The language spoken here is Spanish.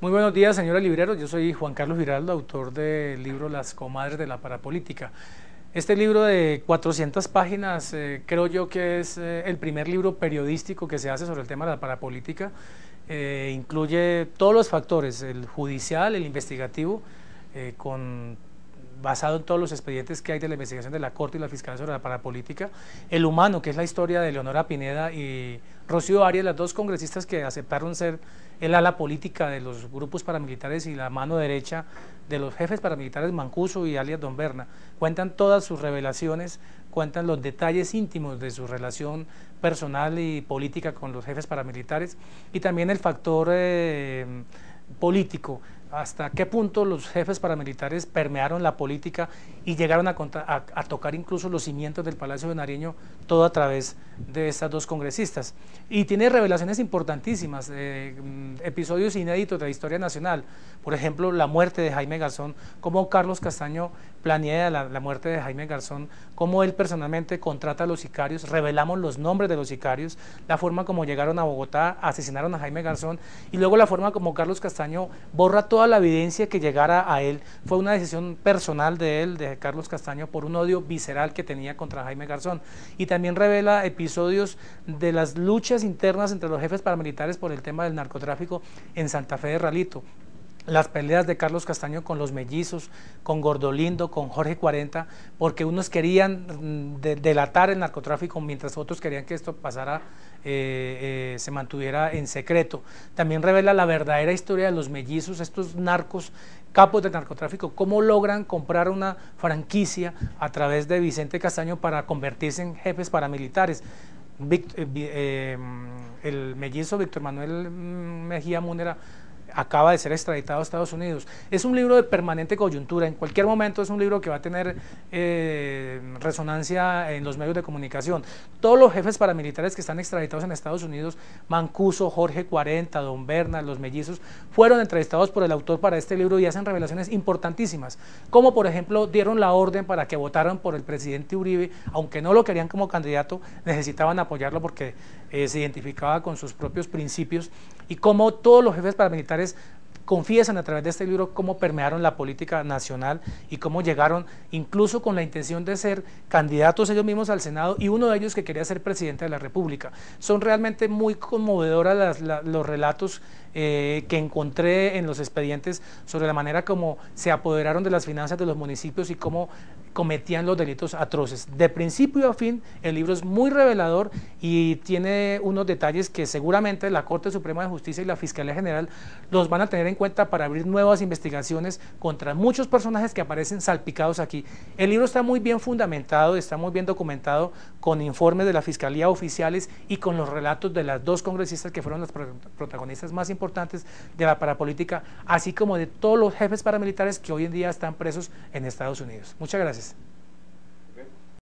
Muy buenos días, señora Librero. Yo soy Juan Carlos Giraldo, autor del libro Las comadres de la parapolítica. Este libro de 400 páginas eh, creo yo que es eh, el primer libro periodístico que se hace sobre el tema de la parapolítica. Eh, incluye todos los factores, el judicial, el investigativo, con basado en todos los expedientes que hay de la investigación de la Corte y la Fiscalía sobre la Parapolítica, El Humano, que es la historia de Leonora Pineda y Rocío Arias, las dos congresistas que aceptaron ser el ala política de los grupos paramilitares y la mano derecha de los jefes paramilitares Mancuso y alias Don Berna. Cuentan todas sus revelaciones, cuentan los detalles íntimos de su relación personal y política con los jefes paramilitares y también el factor eh, político hasta qué punto los jefes paramilitares permearon la política y llegaron a, tocar incluso los cimientos del Palacio de Nariño, todo a través de estas dos congresistas. Y tiene revelaciones importantísimas, eh, mm, episodios inéditos de la historia nacional, por ejemplo, la muerte de Jaime Garzón, cómo Carlos Castaño planea la, muerte de Jaime Garzón, cómo él personalmente contrata a los sicarios, revelamos los nombres de los sicarios, la forma como llegaron a Bogotá, asesinaron a Jaime Garzón y luego la forma como Carlos Castaño borra todo toda la evidencia que llegara a él fue una decisión personal de él, de Carlos Castaño, por un odio visceral que tenía contra Jaime Garzón. Y también revela episodios de las luchas internas entre los jefes paramilitares por el tema del narcotráfico en Santa Fe de Ralito las peleas de Carlos Castaño con los mellizos, con Gordolindo, con Jorge 40, porque unos querían mm, delatar el narcotráfico mientras otros querían que esto pasara, eh, eh, se mantuviera en secreto. También revela la verdadera historia de los mellizos, estos narcos, capos del narcotráfico, cómo logran comprar una franquicia a través de Vicente Castaño para convertirse en jefes paramilitares. Eh, mm, el mellizo Víctor Manuel mm, Mejía Múnera acaba de ser extraditado a Estados Unidos. Es un libro de permanente coyuntura, en cualquier momento es un libro que va a tener eh, resonancia en los medios de comunicación. Todos los jefes paramilitares que están extraditados en Estados Unidos, Mancuso, Jorge 40, Don Berna, los mellizos, fueron entrevistados por el autor para este libro y hacen revelaciones importantísimas, como por ejemplo dieron la orden para que votaran por el presidente Uribe, aunque no lo querían como candidato, necesitaban apoyarlo porque eh, se identificaba con sus propios principios y como todos los jefes paramilitares confiesan a través de este libro cómo permearon la política nacional y cómo llegaron, incluso con la intención de ser candidatos ellos mismos al Senado y uno de ellos que quería ser presidente de la República. Son realmente muy conmovedoras los relatos eh, que encontré en los expedientes sobre la manera como se apoderaron de las finanzas de los municipios y cómo cometían los delitos atroces. De principio a fin, el libro es muy revelador y tiene unos detalles que seguramente la Corte Suprema de Justicia y la Fiscalía General los van a tener en cuenta para abrir nuevas investigaciones contra muchos personajes que aparecen salpicados aquí. El libro está muy bien fundamentado, está muy bien documentado con informes de la Fiscalía oficiales y con los relatos de las dos congresistas que fueron las protagonistas más importantes importantes de la parapolítica, así como de todos los jefes paramilitares que hoy en día están presos en Estados Unidos. Muchas gracias.